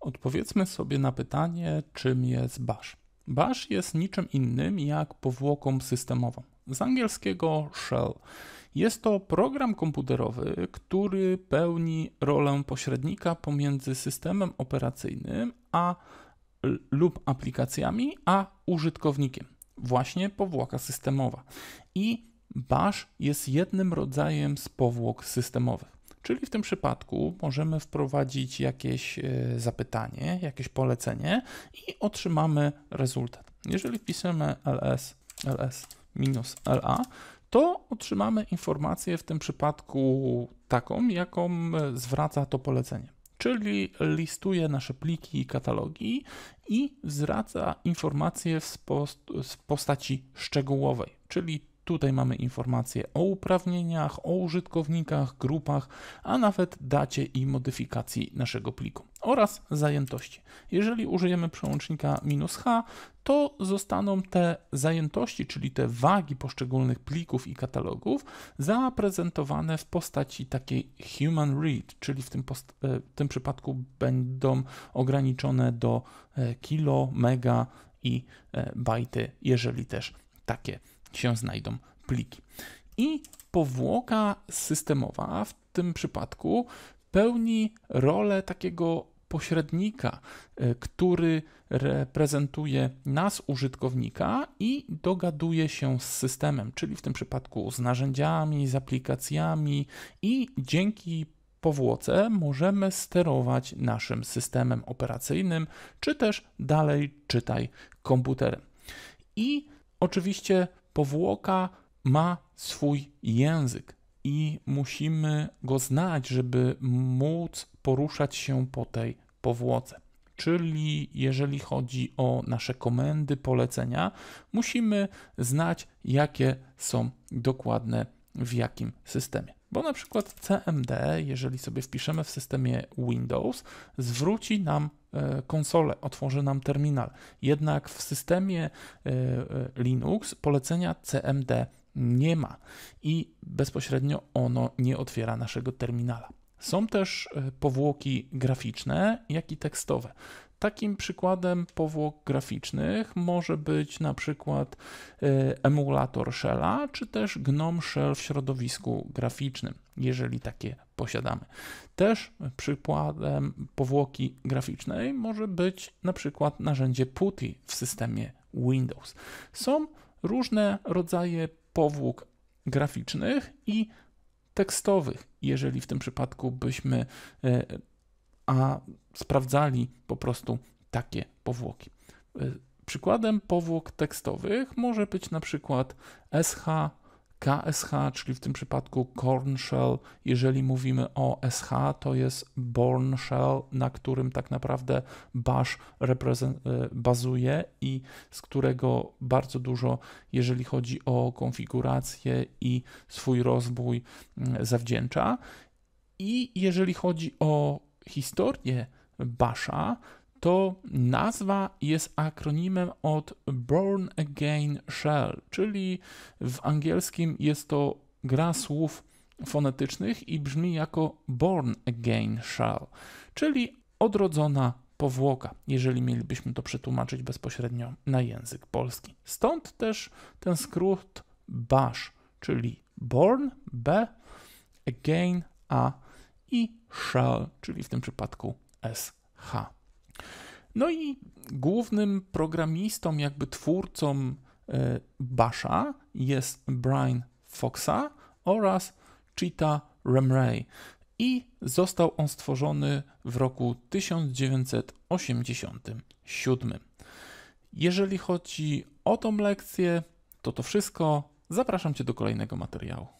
Odpowiedzmy sobie na pytanie, czym jest bash. Bash jest niczym innym jak powłoką systemową. Z angielskiego shell. Jest to program komputerowy, który pełni rolę pośrednika pomiędzy systemem operacyjnym a, lub aplikacjami a użytkownikiem. Właśnie powłoka systemowa. I bash jest jednym rodzajem z powłok systemowych. Czyli w tym przypadku możemy wprowadzić jakieś e, zapytanie, jakieś polecenie i otrzymamy rezultat. Jeżeli wpisujemy ls, ls minus la, to otrzymamy informację w tym przypadku taką, jaką e, zwraca to polecenie. Czyli listuje nasze pliki i katalogi i zwraca informacje w postaci szczegółowej, czyli Tutaj mamy informacje o uprawnieniach, o użytkownikach, grupach, a nawet dacie i modyfikacji naszego pliku oraz zajętości. Jeżeli użyjemy przełącznika "-h", to zostaną te zajętości, czyli te wagi poszczególnych plików i katalogów zaprezentowane w postaci takiej human read, czyli w tym, e, w tym przypadku będą ograniczone do e, kilo, mega i e, bajty, jeżeli też takie się znajdą pliki. I powłoka systemowa w tym przypadku pełni rolę takiego pośrednika, e, który reprezentuje nas, użytkownika, i dogaduje się z systemem, czyli w tym przypadku z narzędziami, z aplikacjami, i dzięki powłoce możemy sterować naszym systemem operacyjnym, czy też dalej czytaj komputerem. I oczywiście powłoka ma swój język i musimy go znać, żeby móc poruszać się po tej powłoce. Czyli jeżeli chodzi o nasze komendy, polecenia, musimy znać, jakie są dokładne w jakim systemie. Bo na przykład CMD, jeżeli sobie wpiszemy w systemie Windows, zwróci nam e, konsolę, otworzy nam terminal. Jednak w systemie e, e, Linux polecenia CMD nie ma i bezpośrednio ono nie otwiera naszego terminala. Są też powłoki graficzne, jak i tekstowe. Takim przykładem powłok graficznych może być na przykład e, emulator Shella, czy też GNOME Shell w środowisku graficznym, jeżeli takie posiadamy. Też przykładem powłoki graficznej może być na przykład narzędzie PuTTY w systemie Windows. Są różne rodzaje powłok graficznych i tekstowych, jeżeli w tym przypadku byśmy e, a sprawdzali po prostu takie powłoki. Y, przykładem powłok tekstowych może być na przykład SH, KSH, czyli w tym przypadku corn shell. Jeżeli mówimy o SH, to jest born shell, na którym tak naprawdę bash y, bazuje i z którego bardzo dużo, jeżeli chodzi o konfigurację i swój rozwój, mm, zawdzięcza. I jeżeli chodzi o historię Basha, to nazwa jest akronimem od Born Again Shell, czyli w angielskim jest to gra słów fonetycznych i brzmi jako Born Again Shell, czyli odrodzona powłoka, jeżeli mielibyśmy to przetłumaczyć bezpośrednio na język polski. Stąd też ten skrót BASH, czyli Born, B, Again, A, i shall, czyli w tym przypadku sh. No i głównym programistą, jakby twórcą e, Basha jest Brian Foxa oraz Cheetah Remray i został on stworzony w roku 1987. Jeżeli chodzi o tą lekcję, to to wszystko. Zapraszam Cię do kolejnego materiału.